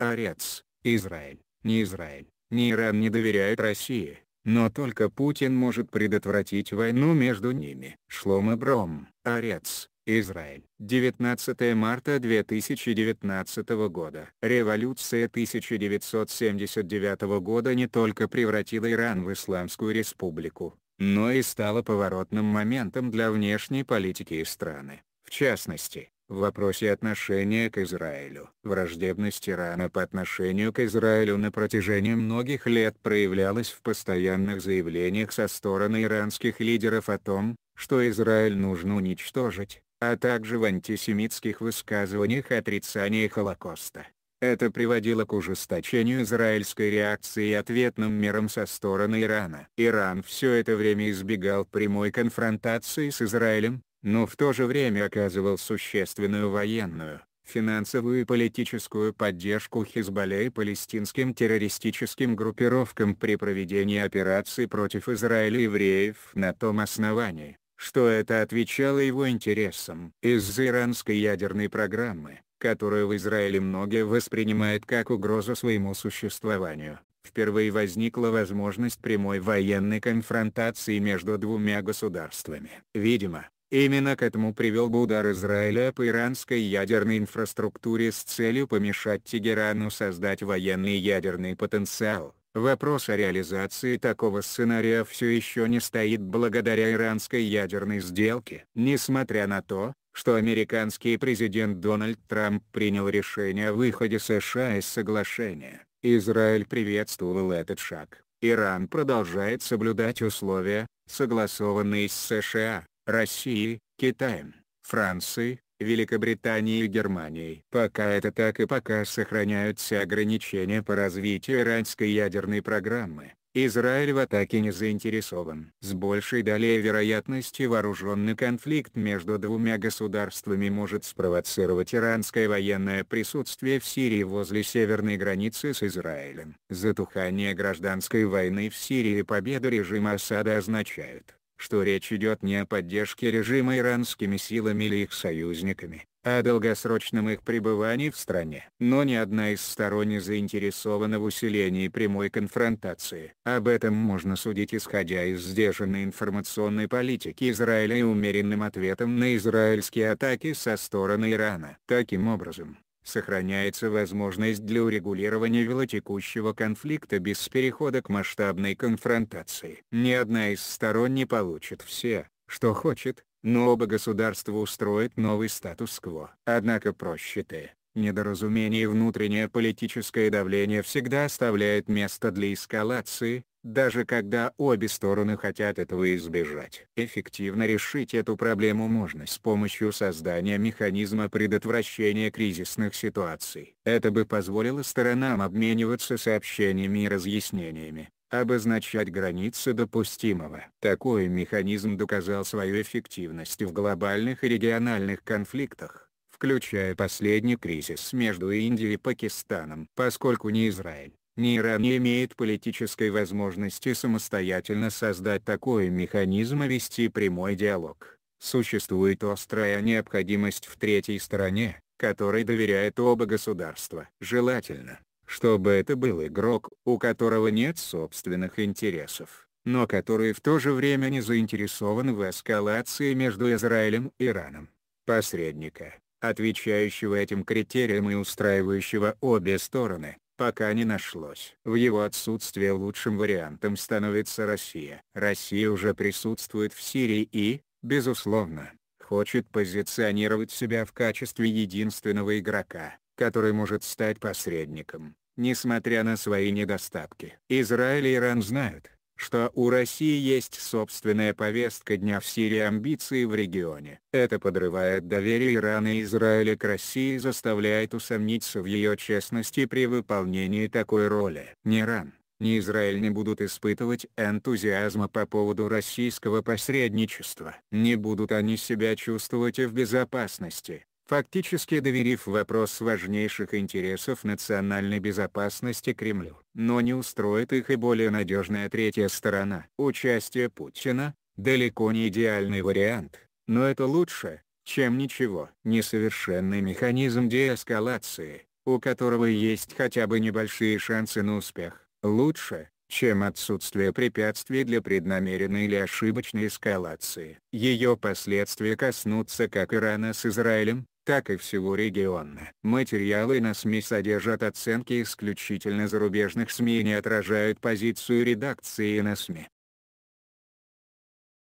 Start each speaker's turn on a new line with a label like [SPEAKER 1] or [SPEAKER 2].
[SPEAKER 1] Арец, Израиль, не Израиль, не Иран не доверяют России, но только Путин может предотвратить войну между ними. Шлома Бром, Арец, Израиль. 19 марта 2019 года. Революция 1979 года не только превратила Иран в Исламскую республику, но и стала поворотным моментом для внешней политики страны. В частности, в вопросе отношения к Израилю. Враждебность Ирана по отношению к Израилю на протяжении многих лет проявлялась в постоянных заявлениях со стороны иранских лидеров о том, что Израиль нужно уничтожить, а также в антисемитских высказываниях отрицания Холокоста. Это приводило к ужесточению израильской реакции и ответным мерам со стороны Ирана. Иран все это время избегал прямой конфронтации с Израилем, но в то же время оказывал существенную военную, финансовую и политическую поддержку Хизбалле и палестинским террористическим группировкам при проведении операций против Израиля и евреев на том основании, что это отвечало его интересам. Из-за иранской ядерной программы, которую в Израиле многие воспринимают как угрозу своему существованию, впервые возникла возможность прямой военной конфронтации между двумя государствами. Видимо, Именно к этому привел бы удар Израиля по иранской ядерной инфраструктуре с целью помешать Тегерану создать военный ядерный потенциал. Вопрос о реализации такого сценария все еще не стоит благодаря иранской ядерной сделке. Несмотря на то, что американский президент Дональд Трамп принял решение о выходе США из соглашения, Израиль приветствовал этот шаг. Иран продолжает соблюдать условия, согласованные с США, Россией, Китаем, Францией, Великобританией и Германией Пока это так и пока сохраняются ограничения по развитию иранской ядерной программы, Израиль в атаке не заинтересован. С большей долей вероятности вооруженный конфликт между двумя государствами может спровоцировать иранское военное присутствие в Сирии возле северной границы с Израилем. Затухание гражданской войны в Сирии и победа режима Асада означают что речь идет не о поддержке режима иранскими силами или их союзниками, а о долгосрочном их пребывании в стране. Но ни одна из сторон не заинтересована в усилении прямой конфронтации. Об этом можно судить исходя из сдержанной информационной политики Израиля и умеренным ответом на израильские атаки со стороны Ирана. Таким образом, сохраняется возможность для урегулирования велотекущего конфликта без перехода к масштабной конфронтации. Ни одна из сторон не получит все, что хочет, но оба государства устроят новый статус-кво. Однако проще просчитые, недоразумение и внутреннее политическое давление всегда оставляют место для эскалации, даже когда обе стороны хотят этого избежать. Эффективно решить эту проблему можно с помощью создания механизма предотвращения кризисных ситуаций. Это бы позволило сторонам обмениваться сообщениями и разъяснениями, обозначать границы допустимого. Такой механизм доказал свою эффективность в глобальных и региональных конфликтах включая последний кризис между Индией и Пакистаном. Поскольку ни Израиль, ни Иран не имеет политической возможности самостоятельно создать такой механизм и вести прямой диалог. Существует острая необходимость в третьей стороне, которой доверяет оба государства. Желательно, чтобы это был игрок, у которого нет собственных интересов, но который в то же время не заинтересован в эскалации между Израилем и Ираном. Посредника, отвечающего этим критериям и устраивающего обе стороны, пока не нашлось. В его отсутствие лучшим вариантом становится Россия. Россия уже присутствует в Сирии и, безусловно, хочет позиционировать себя в качестве единственного игрока, который может стать посредником, несмотря на свои недостатки. Израиль и Иран знают, что у России есть собственная повестка дня в Сирии амбиции в регионе. Это подрывает доверие Ирана и Израиля к России и заставляет усомниться в ее честности при выполнении такой роли. Ни Иран, ни Израиль не будут испытывать энтузиазма по поводу российского посредничества. Не будут они себя чувствовать и в безопасности фактически доверив вопрос важнейших интересов национальной безопасности Кремлю. Но не устроит их и более надежная третья сторона. Участие Путина – далеко не идеальный вариант, но это лучше, чем ничего. Несовершенный механизм деэскалации, у которого есть хотя бы небольшие шансы на успех, лучше, чем отсутствие препятствий для преднамеренной или ошибочной эскалации. Ее последствия коснутся как Ирана с Израилем, так и всего региона. Материалы на СМИ содержат оценки исключительно зарубежных СМИ и не отражают позицию редакции на СМИ.